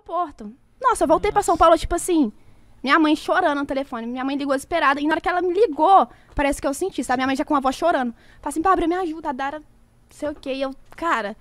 aeroporto. Nossa, eu voltei para São Paulo, tipo assim, minha mãe chorando no telefone. Minha mãe ligou desesperada. E na hora que ela me ligou, parece que eu senti, sabe? Minha mãe já com a voz chorando. Falei assim, Bárbara, me ajuda, a Dara, sei o quê. E eu, cara,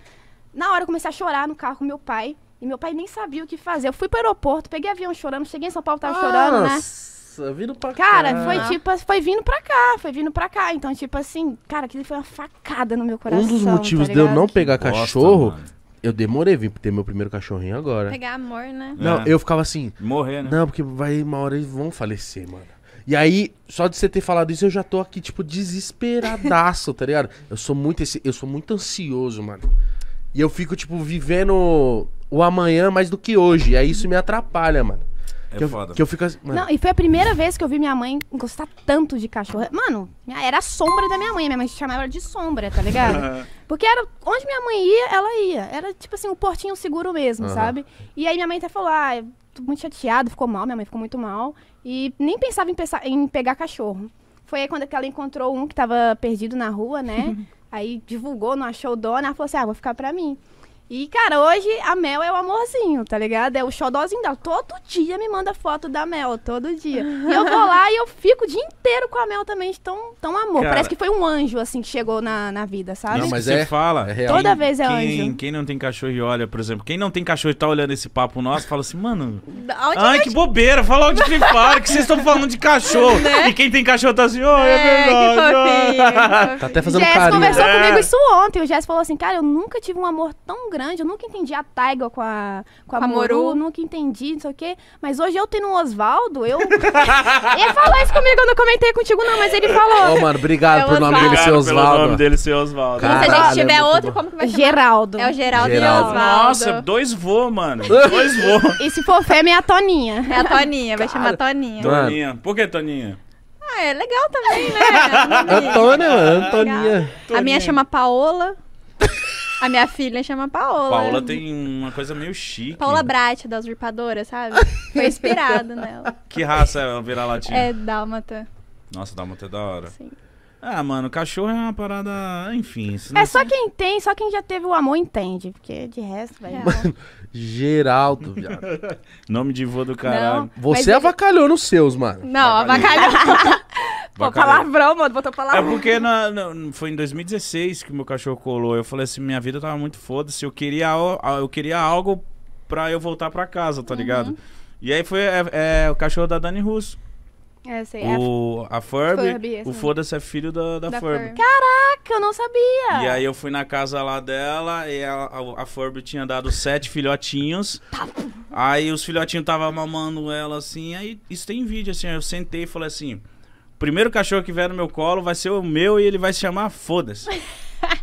na hora eu comecei a chorar no carro com meu pai. E meu pai nem sabia o que fazer. Eu fui pro aeroporto, peguei avião chorando, cheguei em São Paulo, tava Nossa, chorando, né? Nossa, vindo pra cara, cá. Cara, foi tipo, foi vindo pra cá, foi vindo pra cá. Então, tipo assim, cara, aquilo foi uma facada no meu coração. Um dos motivos tá de eu não pegar que cachorro. Bosta, eu demorei vim ter meu primeiro cachorrinho agora. Pegar amor, né? Não, é. eu ficava assim. Morrer, né? Não, porque vai uma hora eles vão falecer, mano. E aí, só de você ter falado isso, eu já tô aqui, tipo, desesperadaço, tá ligado? Eu sou muito esse, eu sou muito ansioso, mano. E eu fico, tipo, vivendo o amanhã mais do que hoje. E aí isso me atrapalha, mano. É que foda. Eu, que eu fico assim, Não, e foi a primeira vez que eu vi minha mãe encostar tanto de cachorro. Mano, era a sombra da minha mãe. Minha mãe chamava ela de sombra, tá ligado? Porque era onde minha mãe ia, ela ia. Era tipo assim, um portinho seguro mesmo, uhum. sabe? E aí minha mãe até falou: ah, tô muito chateado, ficou mal, minha mãe ficou muito mal. E nem pensava em, pensar, em pegar cachorro. Foi aí quando ela encontrou um que tava perdido na rua, né? aí divulgou, não achou o dono, ela falou assim: ah, vou ficar pra mim. E, cara, hoje a Mel é o amorzinho, tá ligado? É o xodózinho dela. Todo dia me manda foto da Mel, todo dia. E eu vou lá e eu fico o dia inteiro com a Mel também, de tão, tão amor. Cara, Parece que foi um anjo, assim, que chegou na, na vida, sabe? Não, mas é, você fala. É real. Toda vez é quem, anjo. Quem não tem cachorro e olha, por exemplo, quem não tem cachorro e tá olhando esse papo nosso, fala assim, mano. Onde ai, que bobeira, fala onde que fala, que vocês estão falando de cachorro. Né? E quem tem cachorro tá assim, ô, oh, é, é verdade. Que fofinho, Tá até fazendo Jess carinho. conversou é. comigo isso ontem. O Jess falou assim, cara, eu nunca tive um amor tão grande grande. Eu nunca entendi a Taiga com a, com a, a Moru, Moru. Nunca entendi, não sei o quê. Mas hoje eu tenho o um Oswaldo, eu... ele falou isso comigo, eu não comentei contigo não, mas ele falou. Ô, oh, mano, obrigado é por nome dele ser Oswaldo. pelo nome dele ser Oswaldo. se a gente é tiver outro, como que vai chamar? Geraldo. É o Geraldo, Geraldo. e Oswaldo. Nossa, dois vô, mano. Dois vô. e se for fêmea, é a Toninha. É a Toninha, vai chamar Toninha. Toninha. Por que Toninha? Ah, é legal também, né? Antônia, Antônia. A minha chama Paola. A minha filha chama Paola. Paola tem uma coisa meio chique. Paola Brat, da Usurpadora, sabe? Foi inspirado nela. Que raça é o vira É dálmata. Nossa, dálmata é da hora. Sim. Ah, mano, cachorro é uma parada. Enfim. É só quem tem, só quem já teve o amor entende. Porque de resto, velho. É. Mano, Geraldo, viado. Nome de vô do caralho. Não, Você ele... avacalhou nos seus, mano. Não, avacalhou. Pô, palavrão, mano, botou é palavrão. É porque na, na, foi em 2016 que meu cachorro colou. Eu falei assim, minha vida tava muito foda-se. Eu queria, eu queria algo pra eu voltar pra casa, tá uhum. ligado? E aí foi é, é, o cachorro da Dani Russo. É, sei. É o, a Furby, Furby o Foda-se é filho da, da, da Furby. Furby. Caraca, eu não sabia! E aí eu fui na casa lá dela e a, a, a Furby tinha dado sete filhotinhos. Tá. aí os filhotinhos tava mamando ela assim. Aí isso tem vídeo, assim. Eu sentei e falei assim: primeiro cachorro que vier no meu colo vai ser o meu e ele vai se chamar Foda-se.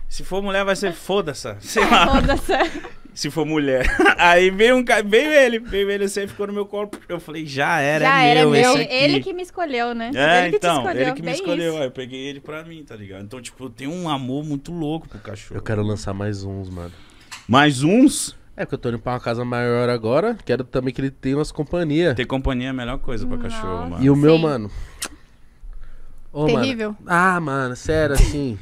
Se for mulher, vai ser Foda-se. Sei lá. Foda-se. Se for mulher. Aí veio, um, veio ele, veio ele assim, ficou no meu colo. Eu falei, já era, já é meu, esse meu. Ele que me escolheu, né? É, ele que então, escolheu, ele que me escolheu. Aí eu peguei ele pra mim, tá ligado? Então, tipo, eu tenho um amor muito louco pro cachorro. Eu quero lançar mais uns, mano. Mais uns? É, porque eu tô indo pra uma casa maior agora. Quero também que ele tenha umas companhias. Ter companhia é a melhor coisa pra Nossa. cachorro, mano. E o meu, Sim. mano, Ô, Terrível. Mano. Ah, mano, sério, assim.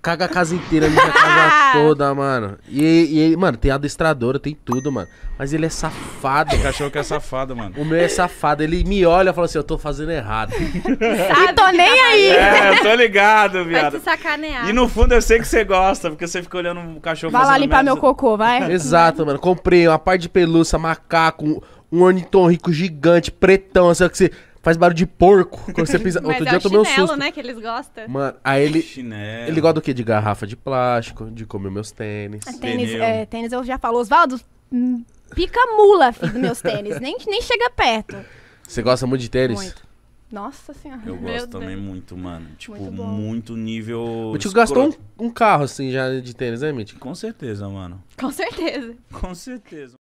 Caga a casa inteira, liga a casa toda, mano. E, e mano, tem adestradora, tem tudo, mano. Mas ele é safado. O cachorro que é safado, mano. O meu é safado. Ele me olha e fala assim: eu tô fazendo errado. Sabe, tô nem aí. É, tô ligado, viado. Vai sacanear. E no fundo eu sei que você gosta, porque você fica olhando o cachorro Vai lá limpar meu cocô, vai. Exato, mano. Comprei uma parte de pelúcia, macaco, um ornitorrinco gigante, pretão, assim, que você. Faz barulho de porco quando você pisa. Outro é dia eu tomei um susto. né, que eles gostam. Mano, aí ele. Chinelo. Ele gosta do quê? De garrafa de plástico, de comer meus tênis. É, tênis, é, tênis eu já falo, Osvaldo, hum, pica mula, filho, dos meus tênis. nem, nem chega perto. Você gosta muito de tênis? Muito. Nossa senhora. Eu Meu gosto Deus. também muito, mano. Tipo, muito, muito nível. O tio gastou um, um, carro, assim, já de tênis, né, Mitch? Com certeza, mano. Com certeza. Com certeza.